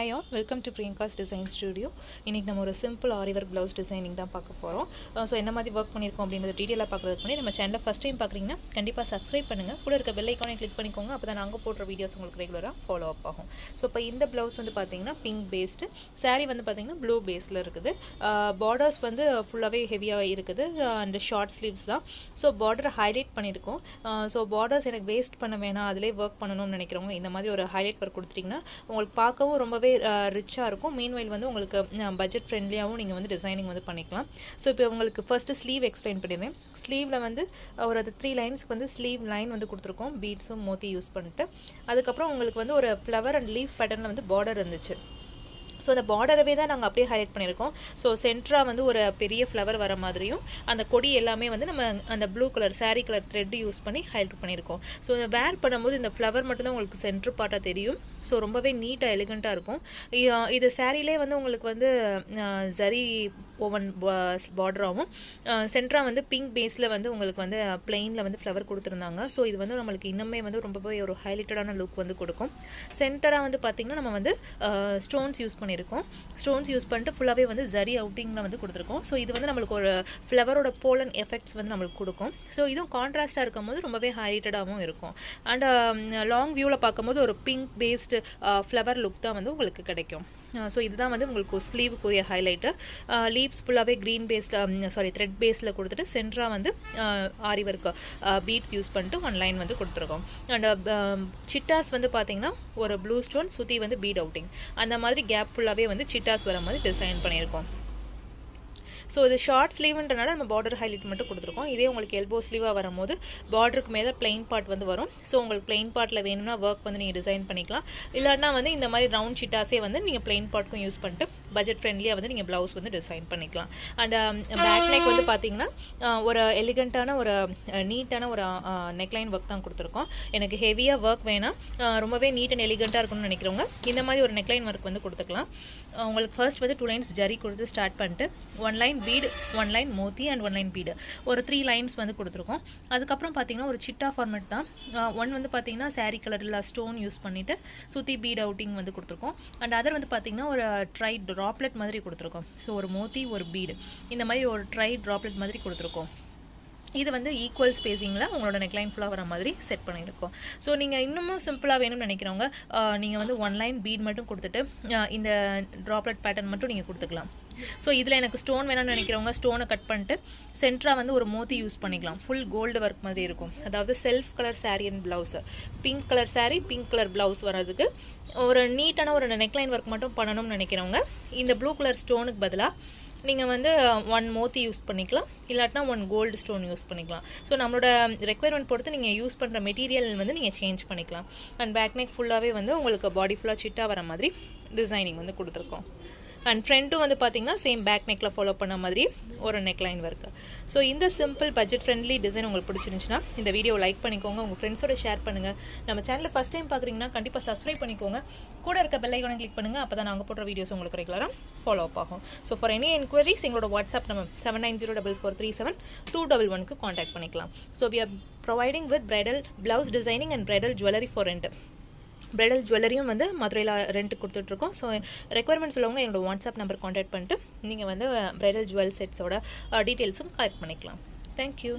hi all welcome to Priyanka's design studio இன்றைக்கி நம்ம ஒரு சிம்பிள் ஆரிவர் ப்ளவுஸ் டிசைனிங் தான் பார்க்க போகிறோம் ஸோ uh, என்ன மாதிரி ஒர்க் பண்ணியிருக்கோம் அப்படிங்கிற டீட்டெயிலாக பார்க்குறதுக்கு பண்ணி நம்ம சேனலில் ஃபஸ்ட் டைம் பார்க்குறீங்கன்னா கண்டிப்பாக சப்ஸ்கிரைப் பண்ணுங்கள் கூட இருக்க பெல் ஐக்கானே கிளிக் பண்ணிக்கோங்க அப்போ uh, uh, தான் நாங்கள் போடுற வீடியோஸ் உங்களுக்கு ரெகுலராக ஃபாலோ அப் ஆகும் ஸோ இப்போ இந்த ப்ளவுஸ் வந்து பார்த்தீங்கன்னா பிங்க் பேஸ்டு சாரீ வந்து பார்த்தீங்கன்னா ப்ளூ பேஸில் இருக்குது பார்டர்ஸ் வந்து ஃபுல்லாகவே ஹெவியாக இருக்குது அண்ட் ஷார்ட் ஸ்லீவ்ஸ் தான் ஸோ பார்டர் ஹைலைட் பண்ணியிருக்கோம் ஸோ பார்டர்ஸ் எனக்கு வேஸ்ட் பண்ண வேணாம் அதிலே ஒர்க் பண்ணணும்னு நினைக்கிறவங்க இந்த மாதிரி ஒரு ஹைலைட் ஒர்க் கொடுத்துட்டிங்கன்னா உங்களுக்கு பார்க்கவும் ரொம்பவே ரொம்பவே ரிச்சாக uh, இருக்கும் மெயின்வைல் வந்து உங்களுக்கு பட்ஜெட் ஃப்ரெண்ட்லியாகவும் நீங்கள் வந்து டிசைனிங் வந்து பண்ணிக்கலாம் ஸோ இப்போ உங்களுக்கு ஃபஸ்ட்டு ஸ்லீவ் எக்ஸ்பிளைன் பண்ணிடுறேன் ஸ்லீவில் வந்து ஒரு அது த்ரீ லைன்ஸ்க்கு வந்து ஸ்லீவ் லைன் வந்து கொடுத்துருக்கோம் பீட்ஸும் மோத்தி யூஸ் பண்ணிட்டு அதுக்கப்புறம் உங்களுக்கு வந்து ஒரு ஃப்ளவர் அண்ட் லீஃப் பேட்டர்னில் வந்து பார்டர் இருந்துச்சு ஸோ அந்த பார்டரவே தான் நாங்கள் அப்படியே ஹைலைட் பண்ணியிருக்கோம் ஸோ சென்ட்ராக வந்து ஒரு பெரிய ஃப்ளவர் வர மாதிரியும் அந்த கொடி எல்லாமே வந்து நம்ம அந்த blue colour sari colour thread use பண்ணி ஹைலைட் பண்ணியிருக்கோம் ஸோ இந்த வேர் பண்ணும்போது இந்த ஃப்ளவர் மட்டும்தான் உங்களுக்கு சென்ட்ரு பாட்டாக தெரியும் ஸோ ரொம்பவே நீட்டாக எலிகண்ட்டாக இருக்கும் இது சாரீலே வந்து உங்களுக்கு வந்து ஜரி ஓவன் பார்டராகவும் சென்ட்ராக வந்து பிங்க் பேஸில் வந்து உங்களுக்கு வந்து பிளெயினில் வந்து ஃப்ளவர் கொடுத்துருந்தாங்க ஸோ இது வந்து நம்மளுக்கு இன்னுமே வந்து ரொம்பவே ஒரு ஹைலைட்டடான லுக் வந்து கொடுக்கும் சென்டராக வந்து பார்த்திங்கன்னா நம்ம வந்து ஸ்டோன்ஸ் யூஸ் பண்ணியிருக்கோம் ஸ்டோன்ஸ் யூஸ் பண்ணிட்டு ஃபுல்லாகவே வந்து ஜரி அவுட்டிங்கில் வந்து கொடுத்துருக்கோம் ஸோ இது வந்து நம்மளுக்கு ஒரு ஃப்ளவரோட போலன் எஃபெக்ட்ஸ் வந்து நம்மளுக்கு கொடுக்கும் ஸோ இதுவும் கான்ட்ராஸ்ட்டாக போது ரொம்பவே ஹைலைட்டடாகவும் இருக்கும் அண்ட் லாங் வியூவில் பார்க்கும்போது ஒரு பிங்க் பேஸ்டு ஃப்ளவர் லுக் தான் வந்து உங்களுக்கு கிடைக்கும் ஸோ இதுதான் வந்து உங்களுக்கு ஸ்லீவுக்குரிய ஹைலைட்டு லீவ்ஸ் ஃபுல்லாகவே க்ரீன் பேஸில் சாரி த்ரெட் பேஸில் கொடுத்துட்டு சென்ட்ராக வந்து ஆரி ஒர்க் பீட்ஸ் யூஸ் பண்ணிட்டு ஒன் லைன் வந்து கொடுத்துருக்கோம் அண்ட் சிட்டாஸ் வந்து பார்த்திங்கன்னா ஒரு ப்ளூ ஸ்டோன் சுற்றி வந்து பீட் அவுட்டிங் அந்த மாதிரி கேப் ஃபுல்லாகவே வந்து சிட்டாஸ் வர மாதிரி டிசைன் பண்ணியிருக்கோம் ஸோ இது ஷார்ட் ஸ்லீவ்ன்றனால நம்ம பார்டர் ஹைலைட் மட்டும் கொடுத்துருக்கோம் இதே உங்களுக்கு எல்போ ஸ்லீவாக வரும்போது பார்டருக்கு மேலே பிளைன் பார்ட் வந்து வரும் ஸோ உங்களுக்கு பிளைன் பார்ட்டில் வேணும்னா ஒர்க் வந்து நீங்கள் டிசைன் பண்ணிக்கலாம் இல்லாட்டினா வந்து இந்த மாதிரி ரவுண்ட் ஷீட்டாஸே வந்து நீங்கள் பிளைன் பார்ட்க்கும் யூஸ் பண்ணிட்டு பட்ஜெட் ஃப்ரெண்ட்லியாக வந்து நீங்கள் ப்ளவுஸ் வந்து டிசைன் பண்ணிக்கலாம் அண்ட் பேக் நெக் வந்து பார்த்தீங்கன்னா ஒரு எலிகண்ட்டான ஒரு நீட்டான ஒரு நெக்லைன் ஒர்க் தான் கொடுத்துருக்கோம் எனக்கு ஹெவியாக ஒர்க் வேணாம் ரொம்பவே நீட் அண்ட் எலிகண்ட்டாக இருக்கணும்னு நினைக்கிறவங்க இந்த மாதிரி ஒரு நெக்லைன் ஒர்க் வந்து கொடுத்துக்கலாம் உங்களுக்கு ஃபர்ஸ்ட் வந்து டூ லைன்ஸ் ஜரி கொடுத்து ஸ்டார்ட் பண்ணிட்டு one line bead one line moti and one line bead ஒரு த்ரீ லைன்ஸ் வந்து கொடுத்துருக்கோம் அதுக்கப்புறம் பார்த்தீங்கன்னா ஒரு சிட்டா ஃபார்மேட் தான் ஒன் வந்து பார்த்தீங்கன்னா சாரீ கலரில் ஸ்டோன் யூஸ் பண்ணிவிட்டு சுற்றி பீட் அவுட்டிங் வந்து கொடுத்துருக்கோம் அண்ட் அதர் வந்து பார்த்தீங்கன்னா ஒரு ட்ரை ட்ராப்லெட் மாதிரி கொடுத்துருக்கோம் ஸோ ஒரு மோத்தி ஒரு பீடு இந்த மாதிரி ஒரு ட்ரை ட்ராப்லெட் மாதிரி கொடுத்துருக்கோம் இது வந்து ஈக்குவல் ஸ்பேஸிங்கில் உங்களோட நெக்லைன் ஃபுல்லாக வர மாதிரி செட் பண்ணியிருக்கோம் ஸோ நீங்கள் இன்னமும் சிம்பிளாக வேணும்னு நினைக்கிறவங்க நீங்கள் வந்து ஒன் லைன் பீட் மட்டும் கொடுத்துட்டு இந்த ட்ராப்லெட் பேட்டர்ன் மட்டும் நீங்கள் கொடுத்துக்கலாம் ஸோ இதில் எனக்கு ஸ்டோன் வேணும்னு நினைக்கிறவங்க ஸ்டோனை கட் பண்ணிட்டு சென்ட்ரா வந்து ஒரு மோத்தி யூஸ் பண்ணிக்கலாம் ஃபுல் கோல்டு ஒர்க் மாதிரி இருக்கும் அதாவது self colour sari and blouse pink colour sari pink colour blouse வர்றதுக்கு ஒரு நீட்டான ஒரு நெக்லைன் ஒர்க் மட்டும் பண்ணணும்னு நினைக்கிறவங்க இந்த ப்ளூ கலர் ஸ்டோனுக்கு பதிலாக நீங்கள் வந்து ஒன் மோத்தி யூஸ் பண்ணிக்கலாம் இல்லாட்டினா ஒன் கோல்டு ஸ்டோன் யூஸ் பண்ணிக்கலாம் ஸோ நம்மளோட ரெக்குயர்மெண்ட் பொறுத்து நீங்கள் யூஸ் பண்ணுற மெட்டீரியல் வந்து நீங்கள் சேஞ்ச் பண்ணிக்கலாம் அண்ட் பேக் நெக் ஃபுல்லாகவே வந்து உங்களுக்கு பாடி ஃபுல்லாக சிட்டாக வர மாதிரி டிசைனிங் வந்து கொடுத்துருக்கோம் அண்ட் ஃப்ரெண்டும் வந்து பார்த்தீங்கன்னா சேம் பேக் நெக்கில் ஃபாலோ பண்ண மாதிரி ஒரு நெக்லைன் ஒர்க்கு ஸோ இந்த சிம்பிள் பட்ஜெட் ஃப்ரெண்ட்லி டிசைன் உங்களுக்கு பிடிச்சிருந்துச்சுன்னா இந்த வீடியோ லைக் பண்ணிக்கோங்க உங்கள் ஃப்ரெண்ட்ஸோட ஷேர் பண்ணுங்கள் நம்ம சேனலில் ஃபஸ்ட் டைம் பார்க்குறீங்கன்னா கண்டிப்பாக சப்ஸ்கிரைப் பண்ணிக்கோங்க கூட இருக்க பெல்லைக்கான கிளிக் பண்ணுங்கள் அப்போ தான் நாங்கள் போடுற வீடியோஸ் உங்களுக்கு ரெகுலராக ஃபாலோ அப் ஆகும் ஸோ ஃபார் எனி என்கொயரிஸ் எங்களோட வாட்ஸ்அப் நம்ம seven nine zero double four three seven two double ஒனுக்கு காண்டாக்ட் பண்ணிக்கலாம் so we are providing with bridal blouse designing and bridal jewellery for rent bridal ஜுவல்லரியும் வந்து மதுரையில் rent கொடுத்துட்ருக்கோம் so requirements உள்ளவங்க என்னோடய வாட்ஸ்அப் நம்பர் காண்டாக்ட் பண்ணிட்டு நீங்கள் வந்து ப்ரைடல் ஜுவல் செட்ஸோட டீட்டெயில்ஸும் கலெக்ட் பண்ணிக்கலாம் தேங்க்யூ